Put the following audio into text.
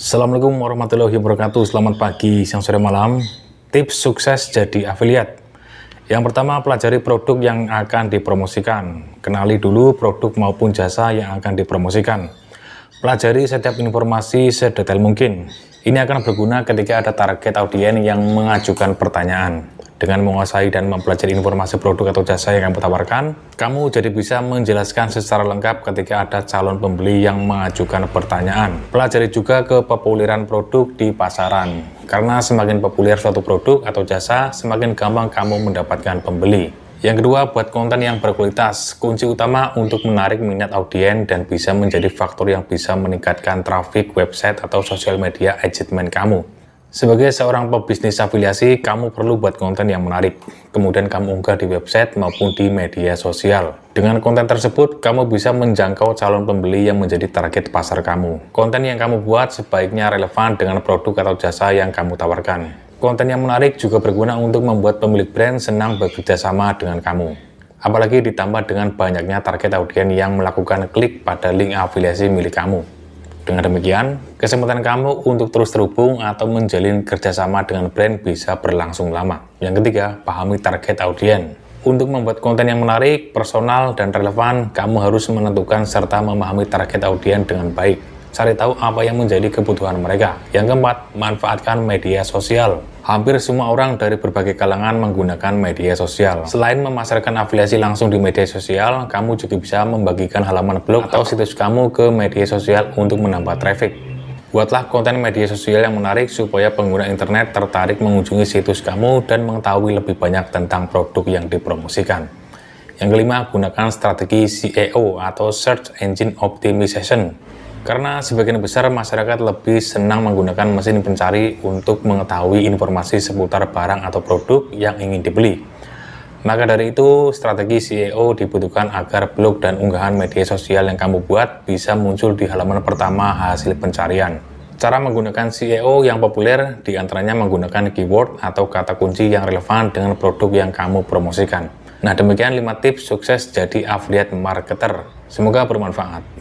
Assalamualaikum warahmatullahi wabarakatuh. Selamat pagi, siang, sore, malam. Tips sukses jadi afiliat. Yang pertama, pelajari produk yang akan dipromosikan. Kenali dulu produk maupun jasa yang akan dipromosikan. Pelajari setiap informasi sedetail mungkin. Ini akan berguna ketika ada target audiens yang mengajukan pertanyaan. Dengan menguasai dan mempelajari informasi produk atau jasa yang kamu tawarkan, kamu jadi bisa menjelaskan secara lengkap ketika ada calon pembeli yang mengajukan pertanyaan. Pelajari juga kepopuleran produk di pasaran, karena semakin populer suatu produk atau jasa, semakin gampang kamu mendapatkan pembeli. Yang kedua, buat konten yang berkualitas. Kunci utama untuk menarik minat audiens dan bisa menjadi faktor yang bisa meningkatkan trafik website atau sosial media engagement kamu. Sebagai seorang pebisnis afiliasi, kamu perlu buat konten yang menarik. Kemudian kamu unggah di website maupun di media sosial. Dengan konten tersebut, kamu bisa menjangkau calon pembeli yang menjadi target pasar kamu. Konten yang kamu buat sebaiknya relevan dengan produk atau jasa yang kamu tawarkan. Konten yang menarik juga berguna untuk membuat pemilik brand senang bekerja sama dengan kamu. Apalagi ditambah dengan banyaknya target audiens yang melakukan klik pada link afiliasi milik kamu. Dengan demikian, kesempatan kamu untuk terus terhubung atau menjalin kerjasama dengan brand bisa berlangsung lama. Yang ketiga, pahami target audiens. Untuk membuat konten yang menarik, personal, dan relevan, kamu harus menentukan serta memahami target audiens dengan baik cari tahu apa yang menjadi kebutuhan mereka. Yang keempat, manfaatkan media sosial. Hampir semua orang dari berbagai kalangan menggunakan media sosial. Selain memasarkan afiliasi langsung di media sosial, kamu juga bisa membagikan halaman blog atau situs kamu ke media sosial untuk menambah traffic. Buatlah konten media sosial yang menarik supaya pengguna internet tertarik mengunjungi situs kamu dan mengetahui lebih banyak tentang produk yang dipromosikan. Yang kelima, gunakan strategi SEO atau Search Engine Optimization. Karena sebagian besar masyarakat lebih senang menggunakan mesin pencari untuk mengetahui informasi seputar barang atau produk yang ingin dibeli. Maka dari itu, strategi CEO dibutuhkan agar blog dan unggahan media sosial yang kamu buat bisa muncul di halaman pertama hasil pencarian. Cara menggunakan CEO yang populer diantaranya menggunakan keyword atau kata kunci yang relevan dengan produk yang kamu promosikan. Nah demikian 5 tips sukses jadi affiliate marketer. Semoga bermanfaat.